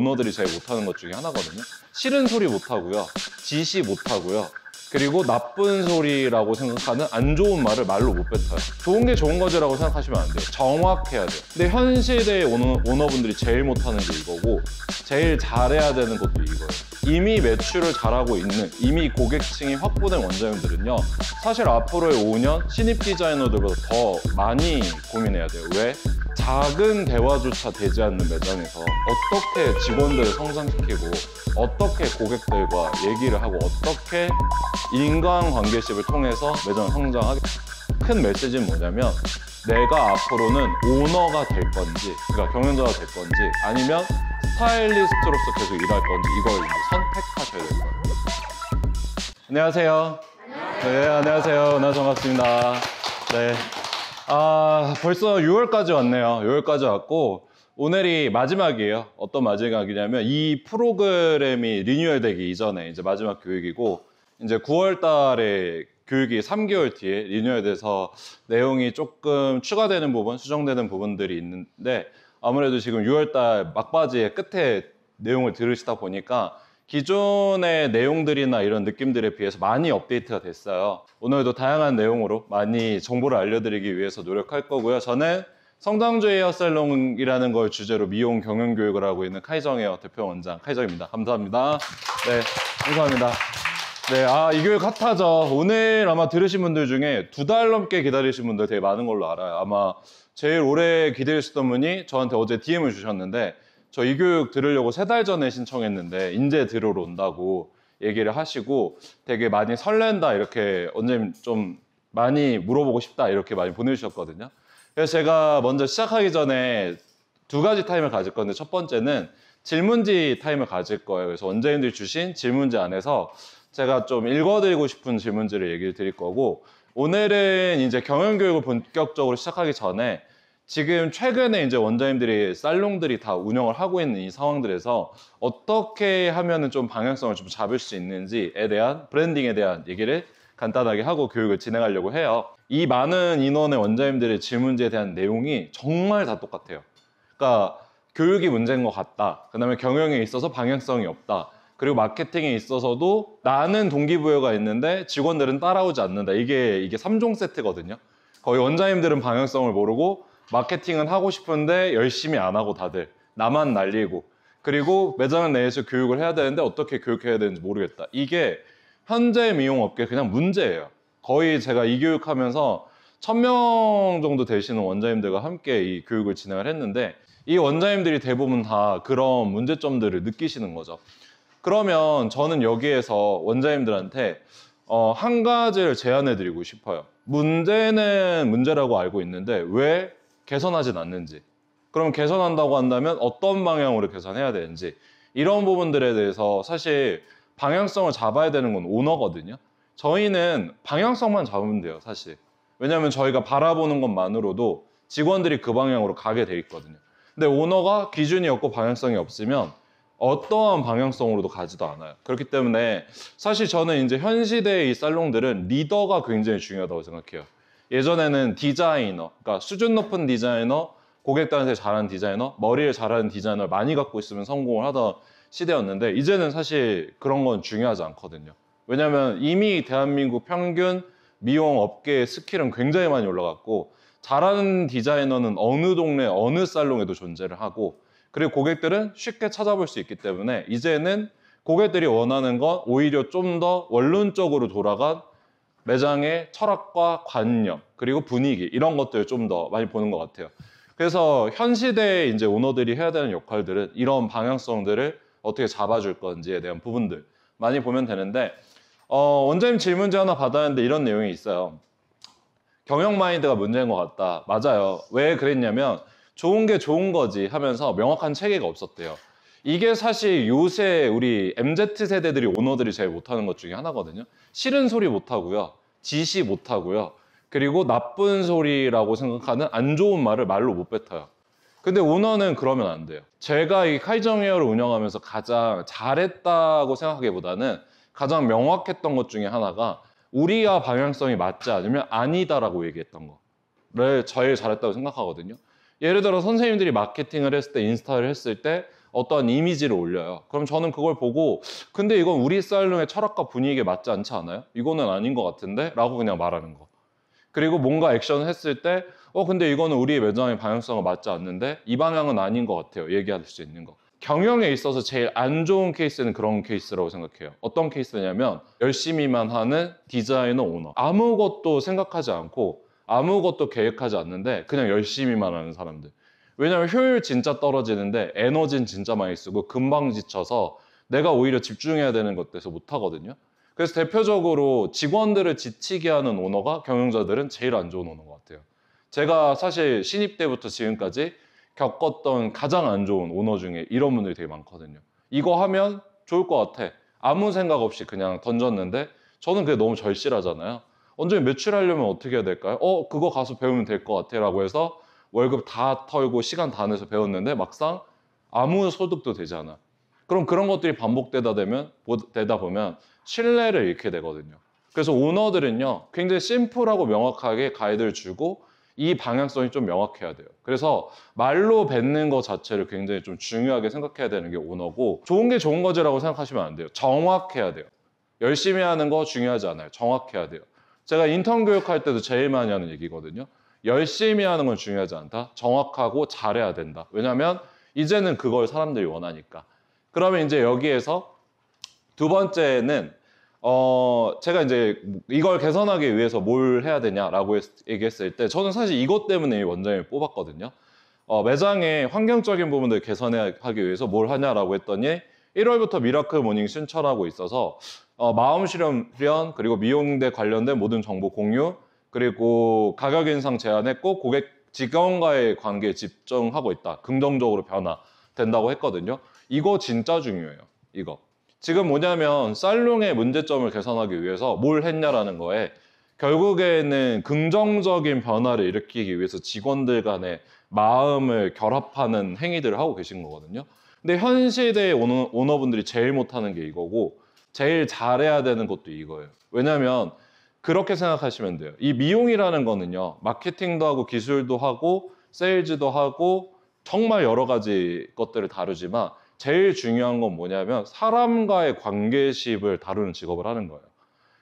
오너들이 제일 못하는 것 중에 하나거든요. 싫은 소리 못하고요. 지시 못하고요. 그리고 나쁜 소리라고 생각하는 안 좋은 말을 말로 못 뱉어요. 좋은 게 좋은 거지라고 생각하시면 안 돼요. 정확해야 돼요. 근데 현시대의 오너, 오너분들이 제일 못하는 게 이거고 제일 잘해야 되는 것도 이거예요. 이미 매출을 잘하고 있는 이미 고객층이 확보된 원장님들은요 사실 앞으로의 5년 신입 디자이너들보다 더 많이 고민해야 돼요. 왜? 작은 대화조차 되지 않는 매장에서 어떻게 직원들을 성장시키고 어떻게 고객들과 얘기를 하고 어떻게 인간관계식을 통해서 매장을 성장하게 큰 메시지는 뭐냐면 내가 앞으로는 오너가 될 건지 그러니까 경영자가 될 건지 아니면 스타일리스트로서 계속 일할 건지 이걸 선택하셔야 될 거예요 안녕하세요 네 안녕하세요 오 네, 반갑습니다 네. 아, 벌써 6월까지 왔네요. 6월까지 왔고, 오늘이 마지막이에요. 어떤 마지막이냐면, 이 프로그램이 리뉴얼 되기 이전에 이제 마지막 교육이고, 이제 9월 달에 교육이 3개월 뒤에 리뉴얼 돼서 내용이 조금 추가되는 부분, 수정되는 부분들이 있는데, 아무래도 지금 6월 달 막바지의 끝에 내용을 들으시다 보니까 기존의 내용들이나 이런 느낌들에 비해서 많이 업데이트가 됐어요. 오늘도 다양한 내용으로 많이 정보를 알려드리기 위해서 노력할 거고요. 저는 성당주의 헤어살롱이라는 걸 주제로 미용 경영 교육을 하고 있는 카이정 헤어 대표 원장 카이정입니다. 감사합니다. 네, 감사합니다. 네, 아, 이 교육 핫하죠. 오늘 아마 들으신 분들 중에 두 달 넘게 기다리신 분들 되게 많은 걸로 알아요. 아마 제일 오래 기다리셨던 분이 저한테 어제 DM을 주셨는데 저이 교육 들으려고 세 달 전에 신청했는데 인제 들으러 온다고 얘기를 하시고 되게 많이 설렌다 이렇게 언제님 좀 많이 물어보고 싶다 이렇게 많이 보내주셨거든요. 그래서 제가 먼저 시작하기 전에 두 가지 타임을 가질 건데 첫 번째는 질문지 타임을 가질 거예요. 그래서 원장님들이 주신 질문지 안에서 제가 좀 읽어드리고 싶은 질문지를 얘기를 드릴 거고 오늘은 이제 경영교육을 본격적으로 시작하기 전에 지금 최근에 이제 원장님들이 살롱들이 다 운영을 하고 있는 이 상황들에서 어떻게 하면은 좀 방향성을 좀 잡을 수 있는지에 대한 브랜딩에 대한 얘기를 간단하게 하고 교육을 진행하려고 해요. 이 많은 인원의 원장님들의 질문지에 대한 내용이 정말 다 똑같아요. 그러니까 교육이 문제인 것 같다. 그다음에 경영에 있어서 방향성이 없다. 그리고 마케팅에 있어서도 나는 동기부여가 있는데 직원들은 따라오지 않는다. 이게 이게 3종 세트거든요. 거의 원장님들은 방향성을 모르고 마케팅은 하고 싶은데 열심히 안 하고 다들 나만 날리고 그리고 매장 내에서 교육을 해야 되는데 어떻게 교육해야 되는지 모르겠다. 이게 현재 미용업계 그냥 문제예요. 거의 제가 이 교육하면서 천 명 정도 되시는 원장님들과 함께 이 교육을 진행을 했는데 이 원장님들이 대부분 다 그런 문제점들을 느끼시는 거죠. 그러면 저는 여기에서 원장님들한테 어, 한 가지를 제안해 드리고 싶어요. 문제는 문제라고 알고 있는데 왜 개선하진 않는지 그럼 개선한다고 한다면 어떤 방향으로 개선해야 되는지 이런 부분들에 대해서 사실 방향성을 잡아야 되는 건 오너거든요. 저희는 방향성만 잡으면 돼요, 사실. 왜냐하면 저희가 바라보는 것만으로도 직원들이 그 방향으로 가게 돼 있거든요. 근데 오너가 기준이 없고 방향성이 없으면 어떠한 방향성으로도 가지도 않아요. 그렇기 때문에 사실 저는 이제 현 시대의 이 살롱들은 리더가 굉장히 중요하다고 생각해요. 예전에는 디자이너, 그러니까 수준 높은 디자이너, 고객 단세 잘하는 디자이너, 머리를 잘하는 디자이너를 많이 갖고 있으면 성공을 하던 시대였는데 이제는 사실 그런 건 중요하지 않거든요. 왜냐하면 이미 대한민국 평균 미용 업계의 스킬은 굉장히 많이 올라갔고 잘하는 디자이너는 어느 동네 어느 살롱에도 존재를 하고 그리고 고객들은 쉽게 찾아볼 수 있기 때문에 이제는 고객들이 원하는 건 오히려 좀 더 원론적으로 돌아간 매장의 철학과 관념, 그리고 분위기 이런 것들 을좀 더 많이 보는 것 같아요. 그래서 현 시대의 이제 오너들이 해야 되는 역할들은 이런 방향성들을 어떻게 잡아줄 건지에 대한 부분들 많이 보면 되는데 어, 원장님 질문지 하나 받았는데 이런 내용이 있어요. 경영 마인드가 문제인 것 같다. 맞아요. 왜 그랬냐면 좋은 게 좋은 거지 하면서 명확한 체계가 없었대요. 이게 사실 요새 우리 MZ 세대들이 오너들이 제일 못하는 것 중에 하나거든요. 싫은 소리 못하고요. 지시 못하고요. 그리고 나쁜 소리라고 생각하는 안 좋은 말을 말로 못 뱉어요. 근데 오너는 그러면 안 돼요. 제가 이 카이정 헤어를 운영하면서 가장 잘했다고 생각하기보다는 가장 명확했던 것 중에 하나가 우리와 방향성이 맞지 않으면 아니다라고 얘기했던 거를 제일 잘했다고 생각하거든요. 예를 들어 선생님들이 마케팅을 했을 때 인스타를 했을 때 어떤 이미지를 올려요. 그럼 저는 그걸 보고 근데 이건 우리 살롱의 철학과 분위기에 맞지 않지 않아요? 이거는 아닌 것 같은데? 라고 그냥 말하는 거. 그리고 뭔가 액션을 했을 때 어, 근데 이거는 우리 매장의 방향성과 맞지 않는데 이 방향은 아닌 것 같아요. 얘기할 수 있는 거. 경영에 있어서 제일 안 좋은 케이스는 그런 케이스라고 생각해요. 어떤 케이스냐면 열심히만 하는 디자이너 오너. 아무것도 생각하지 않고 아무것도 계획하지 않는데 그냥 열심히만 하는 사람들. 왜냐면 효율 진짜 떨어지는데 에너지는 진짜 많이 쓰고 금방 지쳐서 내가 오히려 집중해야 되는 것에서 못 하거든요. 그래서 대표적으로 직원들을 지치게 하는 오너가 경영자들은 제일 안 좋은 오너인 것 같아요. 제가 사실 신입 때부터 지금까지 겪었던 가장 안 좋은 오너 중에 이런 분들이 되게 많거든요. 이거 하면 좋을 것 같아. 아무 생각 없이 그냥 던졌는데 저는 그게 너무 절실하잖아요. 언제 매출하려면 어떻게 해야 될까요? 어, 그거 가서 배우면 될 것 같아 라고 해서 월급 다 털고 시간 다 내서 배웠는데 막상 아무 소득도 되지 않아. 그럼 그런 것들이 반복되다 되면 되다 보면 신뢰를 잃게 되거든요. 그래서 오너들은요 굉장히 심플하고 명확하게 가이드를 주고 이 방향성이 좀 명확해야 돼요. 그래서 말로 뱉는 것 자체를 굉장히 좀 중요하게 생각해야 되는 게 오너고 좋은 게 좋은 거지라고 생각하시면 안 돼요. 정확해야 돼요. 열심히 하는 거 중요하지 않아요. 정확해야 돼요. 제가 인턴 교육할 때도 제일 많이 하는 얘기거든요. 열심히 하는 건 중요하지 않다. 정확하고 잘해야 된다. 왜냐하면 이제는 그걸 사람들이 원하니까. 그러면 이제 여기에서 두 번째는 어 제가 이제 이걸 개선하기 위해서 뭘 해야 되냐라고 했, 얘기했을 때 저는 사실 이것 때문에 원장을 뽑았거든요. 어, 매장의 환경적인 부분들 개선하기 위해서 뭘 하냐라고 했더니 1월부터 미라클 모닝 신청하고 있어서 어, 마음 실현 그리고 미용대 관련된 모든 정보 공유 그리고 가격 인상 제한했고 고객 직원과의 관계에 집중하고 있다. 긍정적으로 변화된다고 했거든요. 이거 진짜 중요해요. 이거. 지금 뭐냐면 살롱의 문제점을 개선하기 위해서 뭘 했냐라는 거에 결국에는 긍정적인 변화를 일으키기 위해서 직원들 간의 마음을 결합하는 행위들을 하고 계신 거거든요. 근데 현 시대의 오너, 오너분들이 제일 못하는 게 이거고 제일 잘해야 되는 것도 이거예요. 왜냐면 그렇게 생각하시면 돼요. 이 미용이라는 거는요, 마케팅도 하고 기술도 하고 세일즈도 하고 정말 여러 가지 것들을 다루지만 제일 중요한 건 뭐냐면 사람과의 관계십을 다루는 직업을 하는 거예요.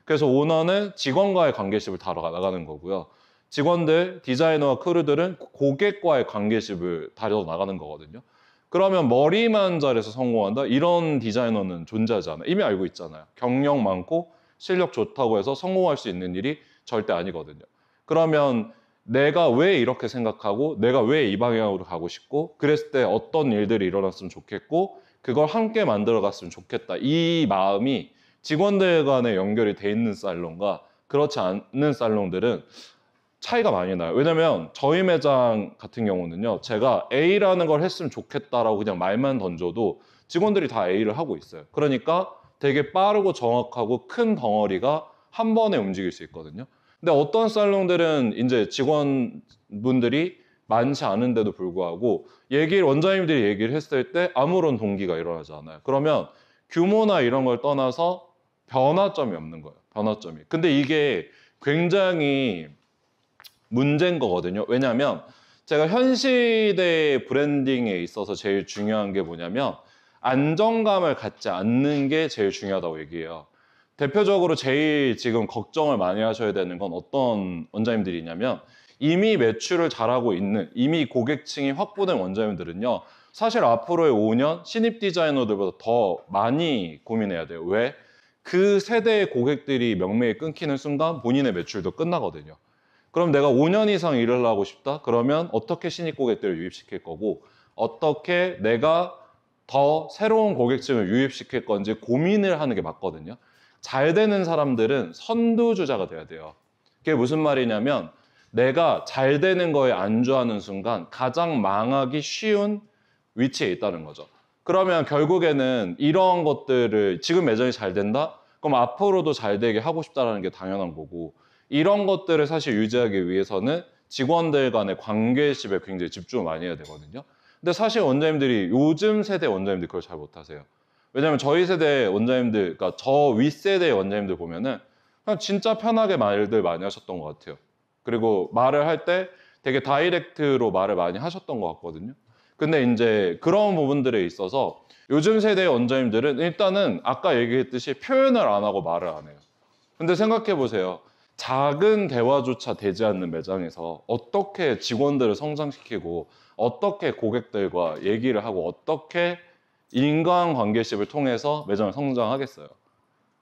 그래서 오너는 직원과의 관계십을 다뤄 나가는 거고요. 직원들, 디자이너와 크루들은 고객과의 관계십을 다뤄 나가는 거거든요. 그러면 머리만 잘해서 성공한다? 이런 디자이너는 존재하지 않아. 이미 알고 있잖아요. 경력 많고 실력 좋다고 해서 성공할 수 있는 일이 절대 아니거든요. 그러면 내가 왜 이렇게 생각하고 내가 왜 이 방향으로 가고 싶고 그랬을 때 어떤 일들이 일어났으면 좋겠고 그걸 함께 만들어 갔으면 좋겠다. 이 마음이 직원들 간에 연결이 돼 있는 살롱과 그렇지 않는 살롱들은 차이가 많이 나요. 왜냐면 저희 매장 같은 경우는요. 제가 A라는 걸 했으면 좋겠다라고 그냥 말만 던져도 직원들이 다 A를 하고 있어요. 그러니까 되게 빠르고 정확하고 큰 덩어리가 한 번에 움직일 수 있거든요. 근데 어떤 살롱들은 이제 직원분들이 많지 않은데도 불구하고 얘기를 원장님들이 얘기를 했을 때 아무런 동기가 일어나지 않아요. 그러면 규모나 이런 걸 떠나서 변화점이 없는 거예요. 변화점이. 근데 이게 굉장히 문제인 거거든요. 왜냐하면 제가 현시대 브랜딩에 있어서 제일 중요한 게 뭐냐면 안정감을 갖지 않는 게 제일 중요하다고 얘기해요. 대표적으로 제일 지금 걱정을 많이 하셔야 되는 건 어떤 원장님들이냐면 이미 매출을 잘하고 있는 이미 고객층이 확보된 원장님들은요 사실 앞으로의 5년 신입 디자이너들보다 더 많이 고민해야 돼요. 왜? 그 세대의 고객들이 명맥이 끊기는 순간 본인의 매출도 끝나거든요. 그럼 내가 5년 이상 일을 하고 싶다? 그러면 어떻게 신입 고객들을 유입시킬 거고 어떻게 내가 더 새로운 고객층을 유입시킬 건지 고민을 하는 게 맞거든요. 잘 되는 사람들은 선두주자가 돼야 돼요. 그게 무슨 말이냐면 내가 잘 되는 거에 안주하는 순간 가장 망하기 쉬운 위치에 있다는 거죠. 그러면 결국에는 이런 것들을 지금 매장이 잘 된다? 그럼 앞으로도 잘 되게 하고 싶다라는 게 당연한 거고 이런 것들을 사실 유지하기 위해서는 직원들 간의 관계집에 굉장히 집중을 많이 해야 되거든요. 근데 사실 원장님들이 요즘 세대 원장님들 그걸 잘 못하세요. 왜냐면 저희 세대 원장님들, 그러니까 저 윗세대 원장님들 보면은 그냥 진짜 편하게 말들 많이 하셨던 것 같아요. 그리고 말을 할 때 되게 다이렉트로 말을 많이 하셨던 것 같거든요. 근데 이제 그런 부분들에 있어서 요즘 세대 원장님들은 일단은 아까 얘기했듯이 표현을 안 하고 말을 안 해요. 근데 생각해 보세요. 작은 대화조차 되지 않는 매장에서 어떻게 직원들을 성장시키고 어떻게 고객들과 얘기를 하고 어떻게 인간관계십을 통해서 매장을 성장하겠어요.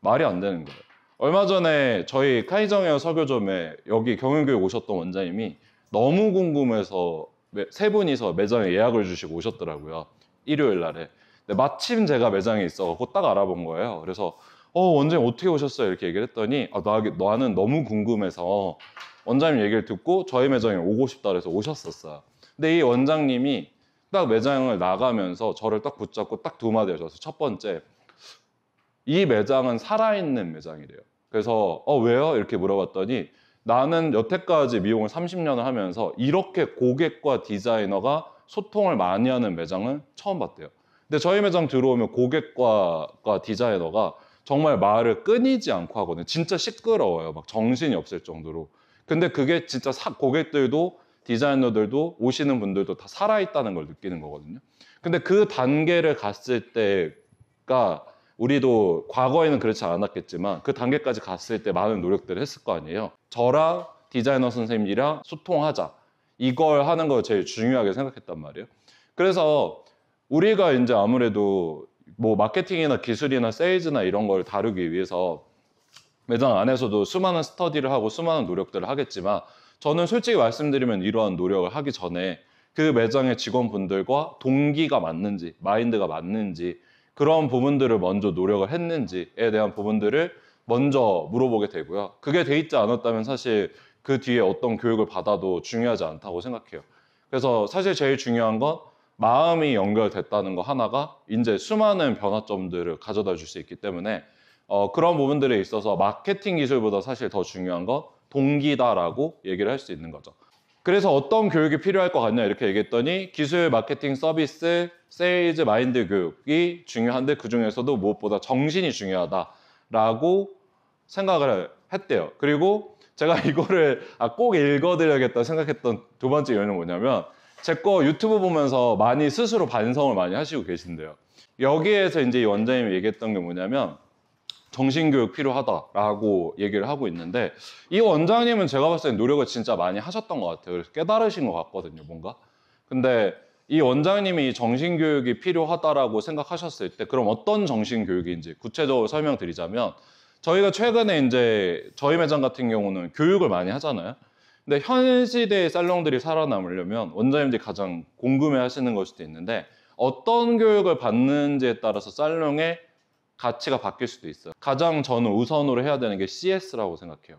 말이 안 되는 거예요. 얼마 전에 저희 카이정웨어 설교점에 여기 경영교육 오셨던 원장님이 너무 궁금해서 세 분이서 매장에 예약을 주시고 오셨더라고요. 일요일 날에. 마침 제가 매장에 있어갖고 딱 알아본 거예요. 그래서 어 원장님 어떻게 오셨어요? 이렇게 얘기를 했더니 아, 나, 나는 너무 궁금해서 원장님 얘기를 듣고 저희 매장에 오고 싶다 그래서 오셨었어요. 근데 이 원장님이 딱 매장을 나가면서 저를 딱 붙잡고 딱 두 마디 하셨어요. 첫 번째, 이 매장은 살아있는 매장이래요. 그래서 어 왜요? 이렇게 물어봤더니 나는 여태까지 미용을 30년을 하면서 이렇게 고객과 디자이너가 소통을 많이 하는 매장은 처음 봤대요. 근데 저희 매장 들어오면 고객과 디자이너가 정말 말을 끊이지 않고 하거든요. 진짜 시끄러워요. 막 정신이 없을 정도로. 근데 그게 진짜 사, 고객들도 디자이너들도 오시는 분들도 다 살아있다는 걸 느끼는 거거든요. 근데 그 단계를 갔을 때가 우리도 과거에는 그렇지 않았겠지만 그 단계까지 갔을 때 많은 노력들을 했을 거 아니에요. 저랑 디자이너 선생님이랑 소통하자. 이걸 하는 걸 제일 중요하게 생각했단 말이에요. 그래서 우리가 이제 아무래도 뭐 마케팅이나 기술이나 세이즈나 이런 걸 다루기 위해서 매장 안에서도 수많은 스터디를 하고 수많은 노력들을 하겠지만 저는 솔직히 말씀드리면 이러한 노력을 하기 전에 그 매장의 직원분들과 동기가 맞는지, 마인드가 맞는지, 그런 부분들을 먼저 노력을 했는지에 대한 부분들을 먼저 물어보게 되고요. 그게 돼 있지 않았다면 사실 그 뒤에 어떤 교육을 받아도 중요하지 않다고 생각해요. 그래서 사실 제일 중요한 건 마음이 연결됐다는 거 하나가 이제 수많은 변화점들을 가져다 줄 수 있기 때문에 어, 그런 부분들에 있어서 마케팅 기술보다 사실 더 중요한 건 동기다라고 얘기를 할 수 있는 거죠. 그래서 어떤 교육이 필요할 것 같냐 이렇게 얘기했더니 기술, 마케팅, 서비스, 세일즈, 마인드 교육이 중요한데 그 중에서도 무엇보다 정신이 중요하다라고 생각을 했대요. 그리고 제가 이거를 아, 꼭 읽어드려야겠다 생각했던 두 번째 이유는 뭐냐면 제 거 유튜브 보면서 많이 스스로 반성을 많이 하시고 계신데요. 여기에서 이제 원장님이 얘기했던 게 뭐냐면 정신교육 필요하다라고 얘기를 하고 있는데 이 원장님은 제가 봤을 때 노력을 진짜 많이 하셨던 것 같아요. 그래서 깨달으신 것 같거든요, 뭔가. 근데 이 원장님이 정신교육이 필요하다라고 생각하셨을 때 그럼 어떤 정신교육인지 구체적으로 설명드리자면 저희가 최근에 이제 저희 매장 같은 경우는 교육을 많이 하잖아요. 근데 현 시대의 살롱들이 살아남으려면 원장님들이 가장 궁금해 하시는 걸 수도 있는데 어떤 교육을 받는지에 따라서 살롱의 가치가 바뀔 수도 있어요. 가장 저는 우선으로 해야 되는 게 CS라고 생각해요.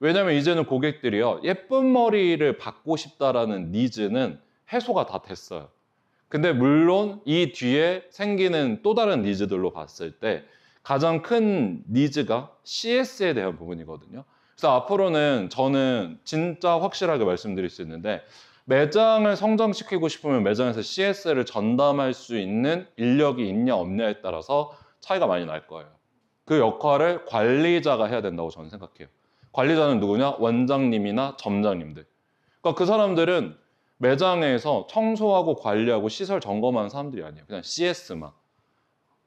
왜냐면 이제는 고객들이요. 예쁜 머리를 받고 싶다라는 니즈는 해소가 다 됐어요. 근데 물론 이 뒤에 생기는 또 다른 니즈들로 봤을 때 가장 큰 니즈가 CS에 대한 부분이거든요. 그래서 앞으로는 저는 진짜 확실하게 말씀드릴 수 있는데 매장을 성장시키고 싶으면 매장에서 CS를 전담할 수 있는 인력이 있냐 없냐에 따라서 차이가 많이 날 거예요. 그 역할을 관리자가 해야 된다고 저는 생각해요. 관리자는 누구냐? 원장님이나 점장님들. 그러니까 그 사람들은 매장에서 청소하고 관리하고 시설 점검하는 사람들이 아니에요. 그냥 CS만.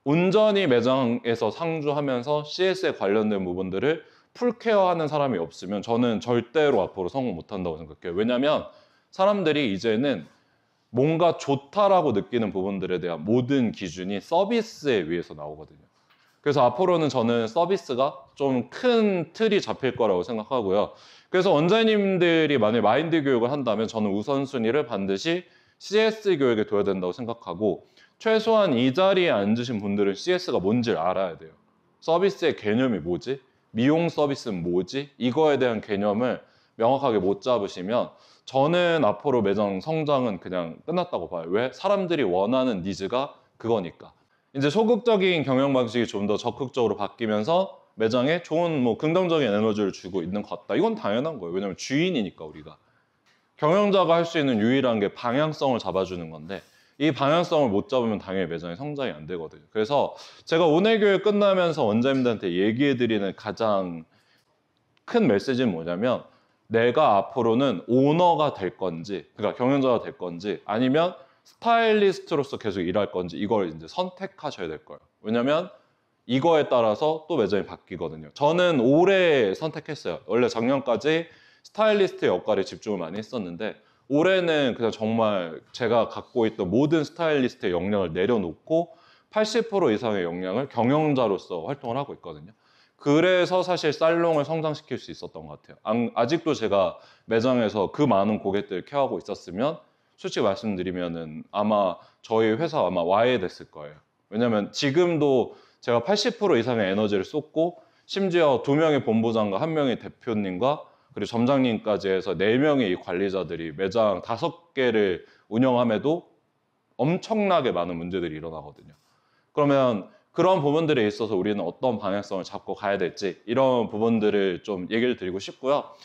온전히 매장에서 상주하면서 CS에 관련된 부분들을 풀케어하는 사람이 없으면 저는 절대로 앞으로 성공 못한다고 생각해요. 왜냐하면 사람들이 이제는 뭔가 좋다라고 느끼는 부분들에 대한 모든 기준이 서비스에 의해서 나오거든요. 그래서 앞으로는 저는 서비스가 좀 큰 틀이 잡힐 거라고 생각하고요. 그래서 원장님들이 만약 마인드 교육을 한다면 저는 우선순위를 반드시 CS 교육에 둬야 된다고 생각하고 최소한 이 자리에 앉으신 분들은 CS가 뭔지를 알아야 돼요. 서비스의 개념이 뭐지? 미용 서비스는 뭐지? 이거에 대한 개념을 명확하게 못 잡으시면 저는 앞으로 매장 성장은 그냥 끝났다고 봐요. 왜? 사람들이 원하는 니즈가 그거니까. 이제 소극적인 경영 방식이 좀 더 적극적으로 바뀌면서 매장에 좋은 뭐 긍정적인 에너지를 주고 있는 것 같다. 이건 당연한 거예요. 왜냐면 주인이니까 우리가. 경영자가 할 수 있는 유일한 게 방향성을 잡아주는 건데 이 방향성을 못 잡으면 당연히 매장이 성장이 안 되거든요. 그래서 제가 오늘 교회 끝나면서 원장님들한테 얘기해드리는 가장 큰 메시지는 뭐냐면 내가 앞으로는 오너가 될 건지, 그러니까 경영자가 될 건지, 아니면 스타일리스트로서 계속 일할 건지 이걸 이제 선택하셔야 될 거예요. 왜냐면 이거에 따라서 또매점이 바뀌거든요. 저는 올해 선택했어요. 원래 작년까지 스타일리스트 역할에 집중을 많이 했었는데 올해는 그냥 정말 제가 갖고 있던 모든 스타일리스트의 역량을 내려놓고 80% 이상의 역량을 경영자로서 활동을 하고 있거든요. 그래서 사실 살롱을 성장시킬 수 있었던 것 같아요. 아직도 제가 매장에서 그 많은 고객들 케어하고 있었으면 솔직히 말씀드리면은 아마 저희 회사 아마 와해됐을 거예요. 왜냐면 지금도 제가 80% 이상의 에너지를 쏟고 심지어 두 명의 본부장과 한 명의 대표님과 그리고 점장님까지 해서 네 명의 관리자들이 매장 다섯 개를 운영함에도 엄청나게 많은 문제들이 일어나거든요. 그러면 그런 부분들에 있어서 우리는 어떤 방향성을 잡고 가야 될지 이런 부분들을 좀 얘기를 드리고 싶고요.